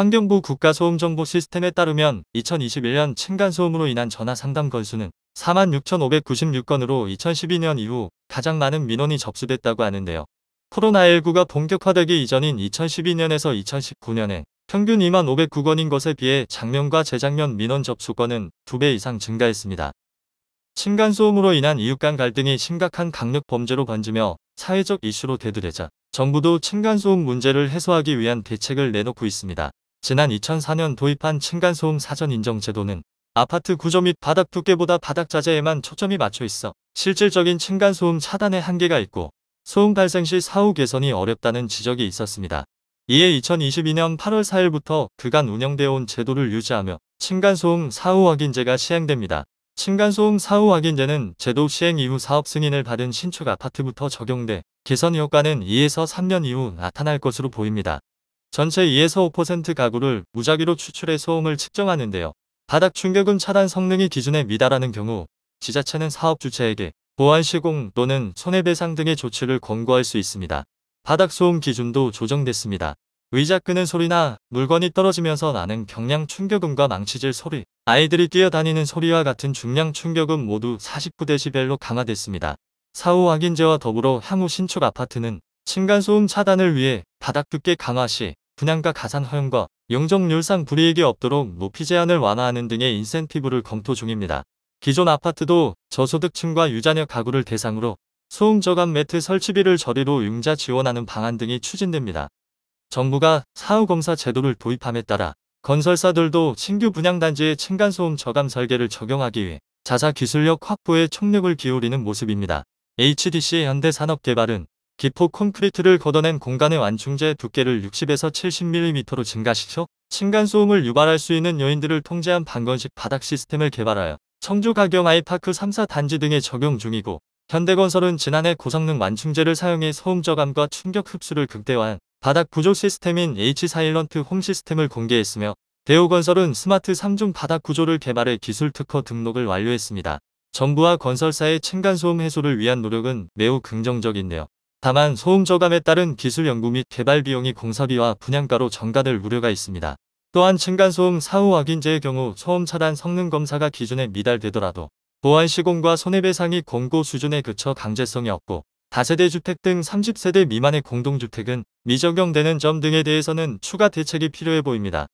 환경부 국가소음정보시스템에 따르면 2021년 층간소음으로 인한 전화 상담 건수는 46,596건으로 2012년 이후 가장 많은 민원이 접수됐다고 하는데요. 코로나19가 본격화되기 이전인 2012년에서 2019년에 평균 2만 509건인 것에 비해 작년과 재작년 민원 접수건은 2배 이상 증가했습니다. 층간소음으로 인한 이웃 간 갈등이 심각한 강력 범죄로 번지며 사회적 이슈로 대두되자 정부도 층간소음 문제를 해소하기 위한 대책을 내놓고 있습니다. 지난 2004년 도입한 층간소음 사전인정 제도는 아파트 구조 및 바닥 두께보다 바닥 자재에만 초점이 맞춰 있어 실질적인 층간소음 차단의 한계가 있고 소음 발생 시 사후 개선이 어렵다는 지적이 있었습니다. 이에 2022년 8월 4일부터 그간 운영되어 온 제도를 유지하며 층간소음 사후 확인제가 시행됩니다. 층간소음 사후 확인제는 제도 시행 이후 사업 승인을 받은 신축 아파트부터 적용돼 개선 효과는 2에서 3년 이후 나타날 것으로 보입니다. 전체 2에서 5% 가구를 무작위로 추출해 소음을 측정하는데요. 바닥 충격음 차단 성능이 기준에 미달하는 경우 지자체는 사업 주체에게 보안 시공 또는 손해배상 등의 조치를 권고할 수 있습니다. 바닥 소음 기준도 조정됐습니다. 의자 끄는 소리나 물건이 떨어지면서 나는 경량 충격음과 망치질 소리, 아이들이 뛰어다니는 소리와 같은 중량 충격음 모두 49dB로 강화됐습니다. 사후 확인제와 더불어 향후 신축 아파트는 층간소음 차단을 위해 바닥 두께 강화 시 분양가 가산 허용과 용적률상 불이익이 없도록 높이 제한을 완화하는 등의 인센티브를 검토 중입니다. 기존 아파트도 저소득층과 유자녀 가구를 대상으로 소음 저감 매트 설치비를 저리로 융자 지원하는 방안 등이 추진됩니다. 정부가 사후검사 제도를 도입함에 따라 건설사들도 신규 분양단지의 층간소음 저감 설계를 적용하기 위해 자사 기술력 확보에 총력을 기울이는 모습입니다. HDC 현대산업개발은 기포 콘크리트를 걷어낸 공간의 완충제 두께를 60에서 70mm로 증가시켜 층간소음을 유발할 수 있는 요인들을 통제한 방건식 바닥 시스템을 개발하여 청주 가경 아이파크 3사 단지 등에 적용 중이고 현대건설은 지난해 고성능 완충제를 사용해 소음 저감과 충격 흡수를 극대화한 바닥 구조 시스템인 H 사일런트 홈 시스템을 공개했으며 대우건설은 스마트 3중 바닥 구조를 개발해 기술 특허 등록을 완료했습니다. 정부와 건설사의 층간소음 해소를 위한 노력은 매우 긍정적인데요. 다만 소음 저감에 따른 기술 연구 및 개발 비용이 공사비와 분양가로 전가될 우려가 있습니다. 또한 층간소음 사후 확인제의 경우 소음 차단 성능 검사가 기준에 미달되더라도 보안 시공과 손해배상이 권고 수준에 그쳐 강제성이 없고 다세대 주택 등 30세대 미만의 공동주택은 미적용되는 점 등에 대해서는 추가 대책이 필요해 보입니다.